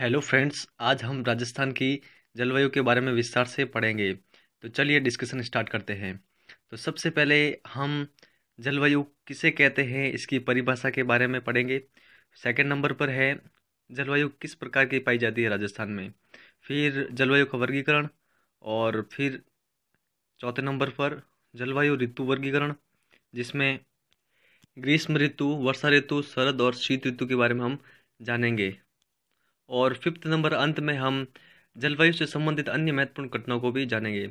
hello friends आज हम राजस्थान की जलवायु के बारे में विस्तार से पढ़ेंगे तो चलिए डिस्कशन स्टार्ट करते हैं तो सबसे पहले हम जलवायु किसे कहते हैं इसकी परिभाषा के बारे में पढ़ेंगे सेकंड नंबर पर है जलवायु किस प्रकार की पाई जाती है राजस्थान में फिर जलवायु का वर्गीकरण और फिर चौथे नंबर पर जलवायु ऋतु वर्गीकरण जिसमें ग्रीष्म ऋतु वर्षा ऋतु शरद और शीत ऋतु के बारे में हम जानेंगे और फिफ्थ नंबर अंत में हम जलवायु से संबंधित अन्य महत्वपूर्ण घटनाओं को भी जानेंगे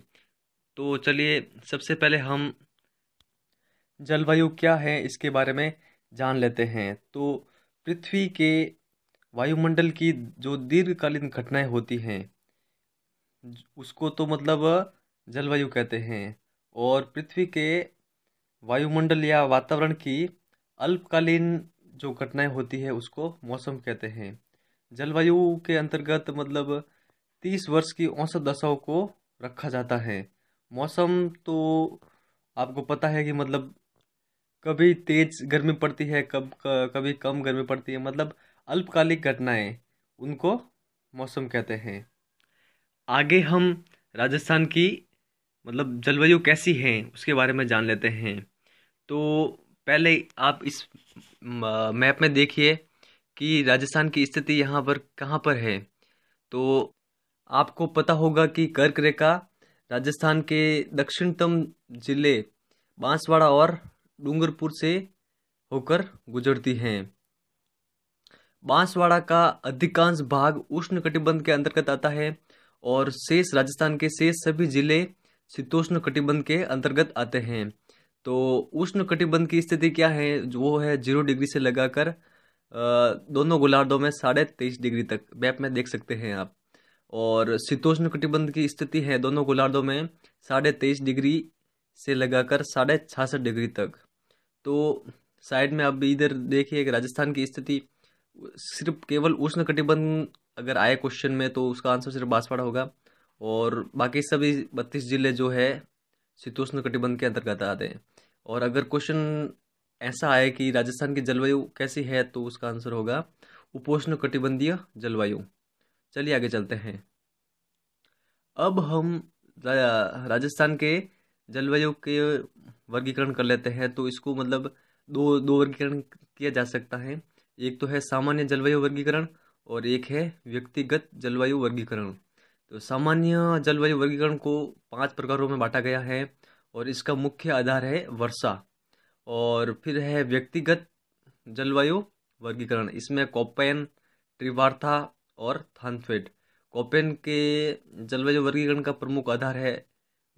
तो चलिए सबसे पहले हम जलवायु क्या है इसके बारे में जान लेते हैं तो पृथ्वी के वायुमंडल की जो दीर्घकालीन घटनाएं होती हैं उसको तो मतलब जलवायु कहते हैं और पृथ्वी के वायुमंडल या वातावरण की अल्पकालीन जो घटनाएं होती है उसको मौसम कहते हैं जलवायु के अंतर्गत मतलब तीस वर्ष की औसत दशाओं को रखा जाता है मौसम तो आपको पता है कि मतलब कभी तेज गर्मी पड़ती है कब कभी कम गर्मी पड़ती है मतलब अल्पकालिक घटनाएं उनको मौसम कहते हैं आगे हम राजस्थान की मतलब जलवायु कैसी है उसके बारे में जान लेते हैं तो पहले आप इस मैप में देखिए कि राजस्थान की स्थिति यहाँ पर कहाँ पर है तो आपको पता होगा कि कर्क रेखा राजस्थान के दक्षिणतम जिले बांसवाड़ा और डूंगरपुर से होकर गुजरती हैं बांसवाड़ा का अधिकांश भाग उष्ण कटिबंध के अंतर्गत आता है और शेष राजस्थान के शेष सभी जिले शीतोष्ण कटिबंध के अंतर्गत आते हैं तो उष्ण कटिबंध की स्थिति क्या है वो है जीरो डिग्री से लगाकर दोनों गोलार्धों में साढ़े तेईस डिग्री तक मैप में देख सकते हैं आप और शीतोष्ण कटिबंध की स्थिति है दोनों गोलार्धों में साढ़े तेईस डिग्री से लगाकर साढ़े छासठ डिग्री तक तो साइड में आप इधर देखिए राजस्थान की स्थिति सिर्फ केवल उष्ण कटिबंध अगर आए क्वेश्चन में तो उसका आंसर सिर्फ बांसवाड़ा होगा और बाकी सभी बत्तीस जिले जो है शीतोष्ण कटिबंध के अंतर्गत आते हैं और अगर क्वेश्चन ऐसा आए कि राजस्थान की जलवायु कैसी है तो उसका आंसर होगा उपोष्ण कटिबंधीय जलवायु चलिए आगे चलते हैं अब हम राजस्थान के जलवायु के वर्गीकरण कर लेते हैं तो इसको मतलब दो दो वर्गीकरण किया जा सकता है एक तो है सामान्य जलवायु वर्गीकरण और एक है व्यक्तिगत जलवायु वर्गीकरण तो सामान्य जलवायु वर्गीकरण को पांच प्रकारों में बांटा गया है और इसका मुख्य आधार है वर्षा और फिर है व्यक्तिगत जलवायु वर्गीकरण इसमें कॉपेन ट्रिवार्था और थानफेड कॉपेन के जलवायु वर्गीकरण का प्रमुख आधार है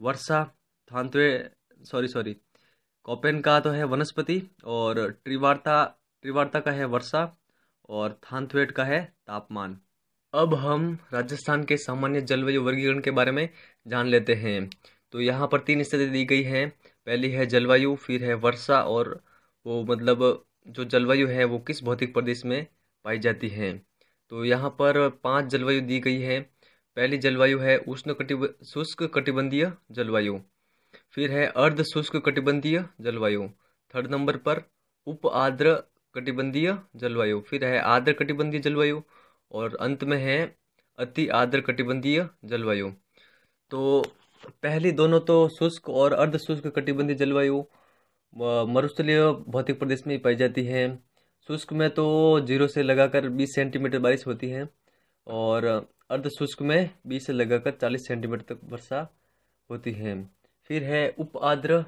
वर्षा थानफे सॉरी सॉरी कॉपेन का तो है वनस्पति और ट्रिवार्ता ट्रिवार्ता का है वर्षा और थानथवेट का है तापमान अब हम राजस्थान के सामान्य जलवायु वर्गीकरण के बारे में जान लेते हैं तो यहाँ पर तीन स्थिति दी गई हैं पहली है जलवायु फिर है वर्षा और वो मतलब जो जलवायु है वो किस भौतिक प्रदेश में पाई जाती है तो यहाँ पर पांच जलवायु दी गई है पहली जलवायु है उष्ण कटिब शुष्क कटिबंधीय जलवायु फिर है अर्ध शुष्क कटिबंधीय जलवायु थर्ड नंबर पर उप आर्द्र कटिबंधीय जलवायु फिर है आर्द्र कटिबंधीय जलवायु और अंत में है अति आर्द्र कटिबंधीय जलवायु तो पहली दोनों तो शुष्क और अर्ध शुष्क कटिबंधीय जलवायु मरुस्थलीय भौतिक प्रदेश में पाई जाती है शुष्क में तो जीरो से लगाकर बीस सेंटीमीटर बारिश होती है और अर्ध शुष्क में बीस से लगाकर चालीस सेंटीमीटर तक वर्षा होती है फिर है उप आद्र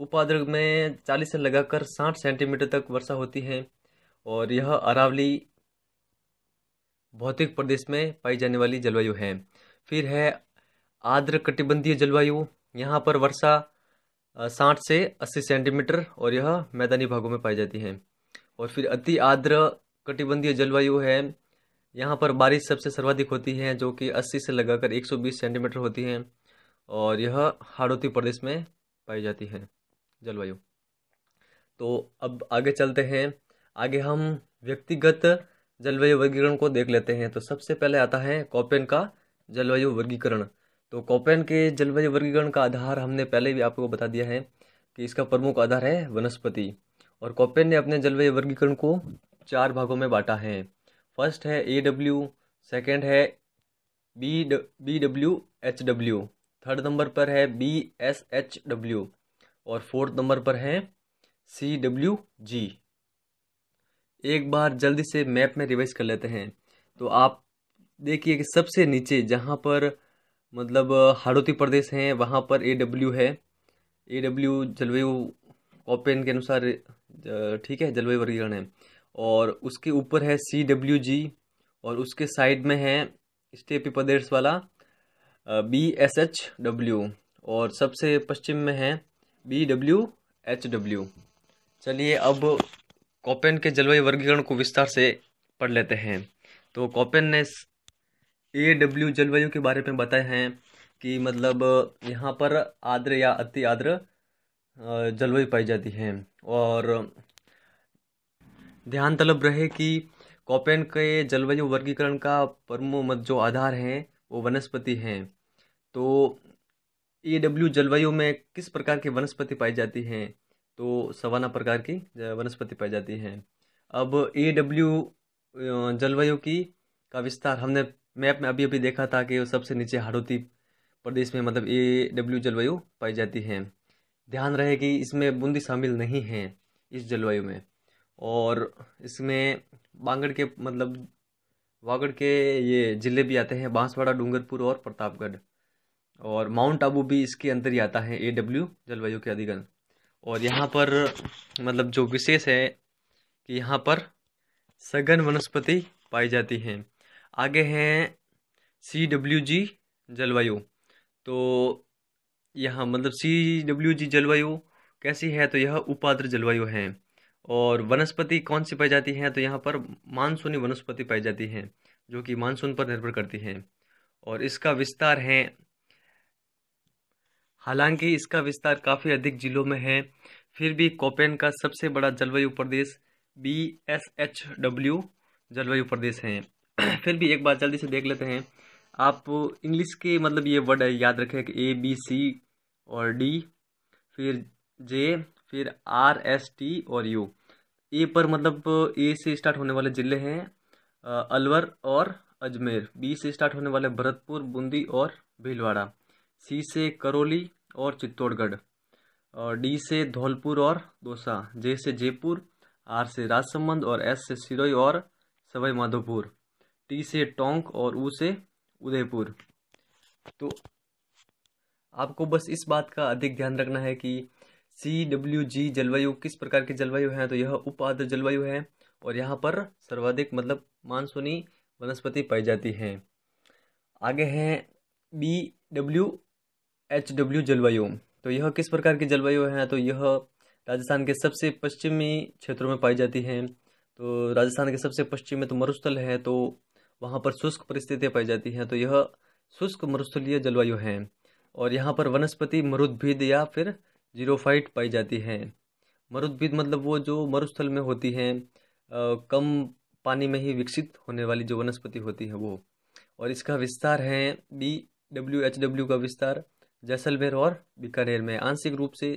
उप आद्र में चालीस से लगाकर साठ सेंटीमीटर तक वर्षा होती है और यह अरावली भौतिक प्रदेश में पाई जाने वाली जलवायु है फिर है आर्द्र कटिबंधीय जलवायु यहाँ पर वर्षा साठ से अस्सी सेंटीमीटर और यह मैदानी भागों में पाई जाती है और फिर अति आर्द्र कटिबंधीय जलवायु है यहाँ पर बारिश सबसे सर्वाधिक होती है जो कि 80 से लगाकर 120 सेंटीमीटर होती है और यह हाड़ौती प्रदेश में पाई जाती है जलवायु तो अब आगे चलते हैं आगे हम व्यक्तिगत जलवायु वर्गीकरण को देख लेते हैं तो सबसे पहले आता है कॉपेन का जलवायु वर्गीकरण तो कॉपेन के जलवायु वर्गीकरण का आधार हमने पहले भी आपको बता दिया है कि इसका प्रमुख आधार है वनस्पति और कॉपेन ने अपने जलवायु वर्गीकरण को चार भागों में बांटा है फर्स्ट है ए डब्ल्यू सेकेंड है B B W H W third number पर है बी एस एच डब्ल्यू और फोर्थ नंबर पर है सी डब्ल्यू जी एक बार जल्दी से मैप में रिवाइज कर लेते हैं तो आप देखिए कि सबसे नीचे जहाँ पर मतलब हाड़ोती प्रदेश हैं वहाँ पर ए डब्ल्यू है ए डब्ल्यू जलवायु कॉपेन के अनुसार ठीक है जलवायु वर्गीकरण है और उसके ऊपर है सी डब्ल्यू जी और उसके साइड में है स्टेपी प्रदेश वाला बी एस एच डब्ल्यू और सबसे पश्चिम में है बी डब्ल्यू एच डब्ल्यू चलिए अब कॉपेन के जलवायु वर्गीकरण को विस्तार से पढ़ लेते हैं तो कॉपेन ने ए डब्ल्यू जलवायु के बारे में बताए हैं कि मतलब यहाँ पर आद्र या अति आद्र जलवायु पाई जाती है और ध्यान तलब रहे कि कॉपेन के जलवायु वर्गीकरण का प्रमुख जो आधार है वो वनस्पति हैं तो ए डब्ल्यू जलवायु में किस प्रकार की वनस्पति पाई जाती हैं तो सवाना प्रकार की वनस्पति पाई जाती हैं अब ए डब्ल्यू जलवायु की का विस्तार हमने मैप में अभी अभी देखा था कि वो सबसे नीचे हड़ौती प्रदेश में मतलब ए डब्ल्यू जलवायु पाई जाती है ध्यान रहे कि इसमें बूंदी शामिल नहीं है इस जलवायु में और इसमें बांगड़ के मतलब वागड़ के ये ज़िले भी आते हैं बांसवाड़ा डूंगरपुर और प्रतापगढ़ और माउंट आबू भी इसके अंदर ही आता है ए डब्ल्यू जलवायु के अधिगन और यहाँ पर मतलब जो विशेष है कि यहाँ पर सघन वनस्पति पाई जाती हैं आगे हैं सी डब्ल्यू जी जलवायु तो यहाँ मतलब सी डब्ल्यू जी जलवायु कैसी है तो यह उपाद्र जलवायु है और वनस्पति कौन सी पाई जाती है तो यहाँ पर मानसूनी वनस्पति पाई जाती है जो कि मानसून पर निर्भर करती है और इसका विस्तार है हालांकि इसका विस्तार काफ़ी अधिक जिलों में है फिर भी कोपेन का सबसे बड़ा जलवायु प्रदेश बी एस एच डब्ल्यू जलवायु प्रदेश है फिर भी एक बार जल्दी से देख लेते हैं आप इंग्लिश के मतलब ये वर्ड है याद रखें कि ए बी सी और डी फिर जे फिर आर एस टी और यू ए पर मतलब ए से स्टार्ट होने वाले ज़िले हैं अलवर और अजमेर बी से स्टार्ट होने वाले भरतपुर बूंदी और भीलवाड़ा सी से करौली और चित्तौड़गढ़ और डी से धौलपुर और दौसा जे से जयपुर आर से राजसमंद और एस से सिरोई और सवाई माधोपुर टी से टोंक और ऊ से उदयपुर तो आपको बस इस बात का अधिक ध्यान रखना है कि सी डब्ल्यू जी जलवायु किस प्रकार की जलवायु है तो यह उप आर्द्र जलवायु है और यहाँ पर सर्वाधिक मतलब मानसूनी वनस्पति पाई जाती है आगे हैं बी डब्ल्यू एच डब्ल्यू जलवायु तो यह किस प्रकार की जलवायु है तो यह राजस्थान के सबसे पश्चिमी क्षेत्रों में पाई जाती है तो राजस्थान के सबसे पश्चिम में तो मरुस्थल है तो वहाँ पर शुष्क परिस्थितियाँ पाई जाती हैं तो यह शुष्क मरुस्थलीय जलवायु है और यहाँ पर वनस्पति मरुद्भिद या फिर जीरोफाइट पाई जाती है मरुद्भिद मतलब वो जो मरुस्थल में होती हैं कम पानी में ही विकसित होने वाली जो वनस्पति होती है वो और इसका विस्तार है बी डब्ल्यू एच डब्ल्यू का विस्तार जैसलमेर और बीकानेर में आंशिक रूप से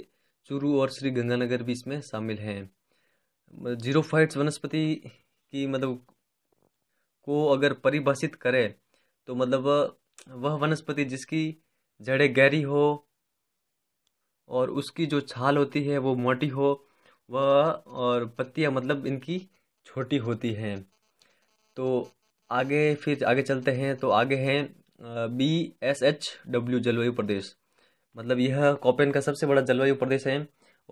चूरू और श्री गंगानगर भी इसमें शामिल हैं जीरोफाइट्स वनस्पति की मतलब को अगर परिभाषित करें तो मतलब वह वनस्पति जिसकी जड़ें गहरी हो और उसकी जो छाल होती है वो मोटी हो वह और पत्तियाँ मतलब इनकी छोटी होती हैं तो आगे फिर आगे चलते हैं तो आगे हैं बी एस एच डब्ल्यू जलवायु प्रदेश मतलब यह कॉपेन का सबसे बड़ा जलवायु प्रदेश है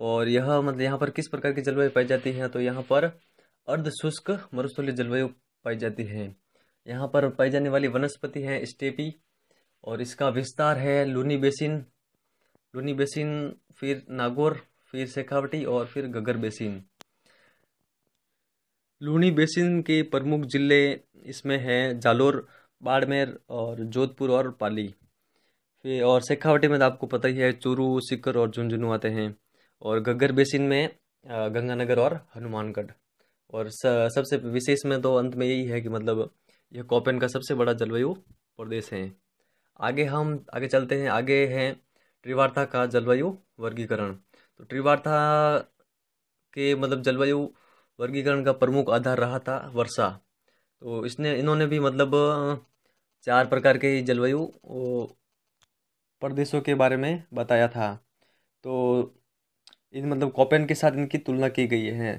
और यह मतलब यहाँ पर किस प्रकार की जलवायु पाई जाती है तो यहाँ पर अर्ध शुष्क मरुस्थलीय जलवायु पाई जाती है यहाँ पर पाई जाने वाली वनस्पति है स्टेपी और इसका विस्तार है लूनी बेसिन लूनी बेसिन फिर नागौर फिर शेखावटी और फिर गगर बेसिन लूनी बेसिन के प्रमुख जिले इसमें हैं जालोर बाड़मेर और जोधपुर और पाली फिर और शेखावटी में तो आपको पता ही है चूरू सिकर और झुंझुनू आते हैं और गगर बेसिन में गंगानगर और हनुमानगढ़ और सबसे विशेष में तो अंत में यही है कि मतलब यह कॉपेन का सबसे बड़ा जलवायु प्रदेश है आगे हम आगे चलते हैं आगे हैं ट्रिवार्था का जलवायु वर्गीकरण तो ट्रिवार्था के मतलब जलवायु वर्गीकरण का प्रमुख आधार रहा था वर्षा तो इसने इन्होंने भी मतलब चार प्रकार के जलवायु प्रदेशों के बारे में बताया था तो इन मतलब कॉपेन के साथ इनकी तुलना की गई है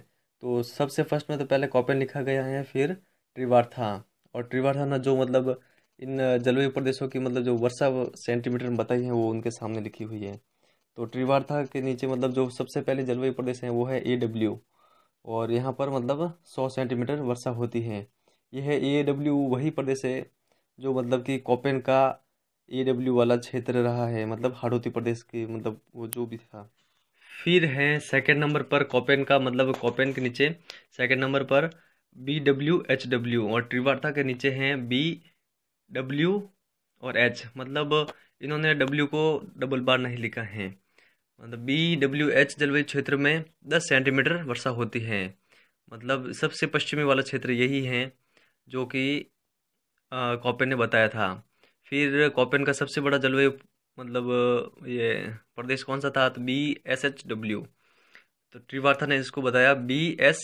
तो सबसे फर्स्ट में तो पहले कॉपेन लिखा गया है फिर ट्रिवार्था और ना जो मतलब इन जलवायु प्रदेशों की मतलब जो वर्षा सेंटीमीटर में बताई है वो उनके सामने लिखी हुई है तो ट्रिवार्था के नीचे मतलब जो सबसे पहले जलवायु प्रदेश है वो है ए डब्ल्यू और यहाँ पर मतलब सौ सेंटीमीटर वर्षा होती है यह है ए डब्ल्यू वही प्रदेश है जो मतलब कि कॉपेन का ए डब्ल्यू वाला क्षेत्र रहा है मतलब हाड़ोती प्रदेश के मतलब वो जो भी था फिर है सेकेंड नंबर पर कॉपेन का मतलब कॉपेन के नीचे सेकेंड नंबर पर बी डब्ल्यू एच डब्ल्यू और त्रिवार्ता के नीचे हैं बी डब्ल्यू और एच मतलब इन्होंने डब्ल्यू को डबल बार नहीं लिखा है मतलब बी डब्ल्यू एच जलवायु क्षेत्र में दस सेंटीमीटर वर्षा होती है मतलब सबसे पश्चिमी वाला क्षेत्र यही है जो कि कॉपेन ने बताया था फिर कॉपेन का सबसे बड़ा जलवायु मतलब ये प्रदेश कौन सा था तो बी एस एच डब्ल्यू तो त्रिवार्था ने इसको बताया बी एस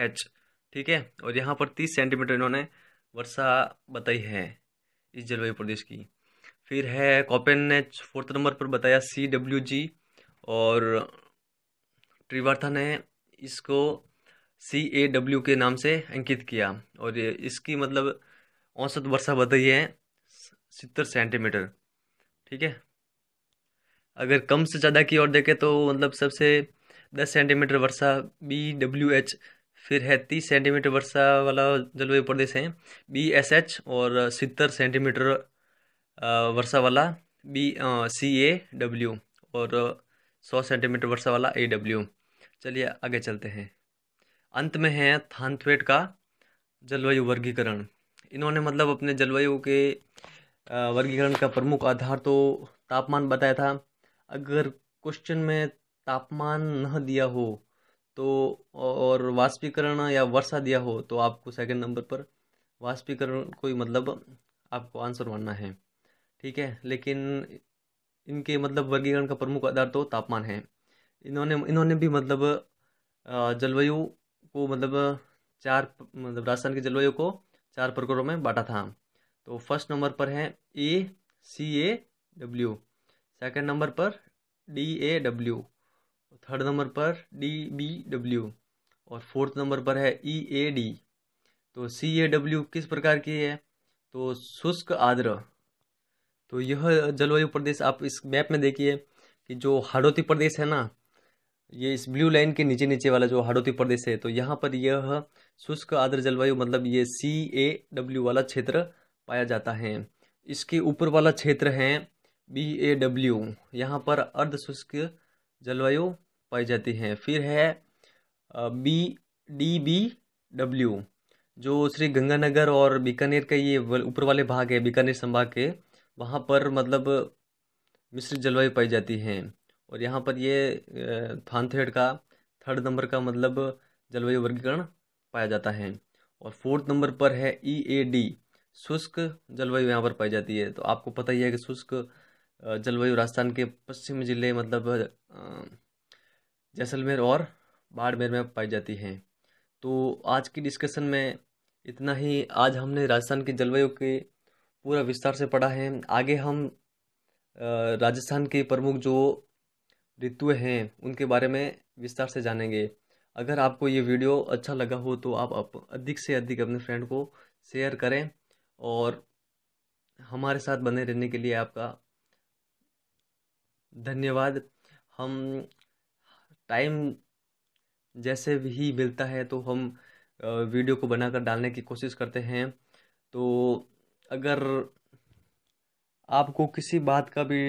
एच ठीक है और यहाँ पर तीस सेंटीमीटर इन्होंने वर्षा बताई है इस जलवायु प्रदेश की फिर है कॉपेन ने फोर्थ नंबर पर बताया सी डब्ल्यू जी और त्रिवार्था ने इसको सी ए डब्ल्यू के नाम से अंकित किया और इसकी मतलब औसत वर्षा बताई है सत्तर सेंटीमीटर ठीक है अगर कम से ज़्यादा की ओर देखें तो मतलब सबसे दस सेंटीमीटर वर्षा बी डब्ल्यू एच फिर है तीस सेंटीमीटर वर्षा वाला जलवायु प्रदेश है बी एस एच और सितर सेंटीमीटर वर्षा वाला बी सी ए डब्ल्यू और सौ सेंटीमीटर वर्षा वाला ए डब्ल्यू चलिए आगे चलते हैं अंत में है थानथवेट का जलवायु वर्गीकरण इन्होंने मतलब अपने जलवायु के वर्गीकरण का प्रमुख आधार तो तापमान बताया था अगर क्वेश्चन में तापमान न दिया हो तो और वाष्पीकरण या वर्षा दिया हो तो आपको सेकंड नंबर पर वाष्पीकरण कोई मतलब आपको आंसर मानना है ठीक है लेकिन इनके मतलब वर्गीकरण का प्रमुख आधार तो तापमान है इन्होंने इन्होंने भी मतलब जलवायु को मतलब चार मतलब राजस्थान की जलवायु को चार प्रकारों में बांटा था तो फर्स्ट नंबर पर है A C A W second number पर D A W third number पर डी बी डब्ल्यू और फोर्थ नंबर पर है ई ए डी तो सी ए डब्ल्यू किस प्रकार की है तो शुष्क आद्र तो यह जलवायु प्रदेश आप इस मैप में देखिए कि जो हाड़ौती प्रदेश है ना ये इस ब्लू लाइन के नीचे नीचे वाला जो हाड़ौती प्रदेश है तो यहाँ पर यह शुष्क आद्र जलवायु मतलब ये सी ए डब्ल्यू वाला क्षेत्र पाया जाता है इसके ऊपर वाला क्षेत्र है बी ए डब्ल्यू यहाँ पर अर्ध शुष्क जलवायु पाई जाती है फिर है बी डी बी डब्ल्यू जो श्री गंगानगर और बीकानेर का ये ऊपर वाले भाग है बीकानेर संभाग के वहाँ पर मतलब मिश्रित जलवायु पाई जाती है और यहाँ पर ये थानथेड़ का थर्ड नंबर का मतलब जलवायु वर्गीकरण पाया जाता है और फोर्थ नंबर पर है ई ए डी शुष्क जलवायु यहाँ पर पाई जाती है तो आपको पता ही है कि शुष्क जलवायु राजस्थान के पश्चिमी जिले मतलब जैसलमेर और बाड़मेर में पाई जाती हैं तो आज की डिस्कशन में इतना ही आज हमने राजस्थान की जलवायु के पूरा विस्तार से पढ़ा है आगे हम राजस्थान के प्रमुख जो ऋतु हैं उनके बारे में विस्तार से जानेंगे अगर आपको ये वीडियो अच्छा लगा हो तो आप अधिक से अधिक अपने फ्रेंड को शेयर करें और हमारे साथ बने रहने के लिए आपका धन्यवाद हम टाइम जैसे भी मिलता है तो हम वीडियो को बनाकर डालने की कोशिश करते हैं तो अगर आपको किसी बात का भी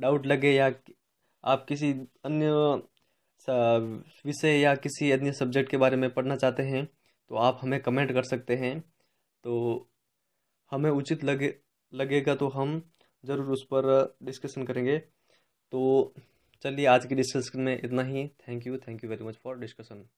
डाउट लगे या आप किसी अन्य विषय या किसी अन्य सब्जेक्ट के बारे में पढ़ना चाहते हैं तो आप हमें कमेंट कर सकते हैं तो हमें उचित लगे लगेगा तो हम ज़रूर उस पर डिस्कशन करेंगे तो चलिए आज की डिस्कशन में इतना ही thank you thank you very much for discussion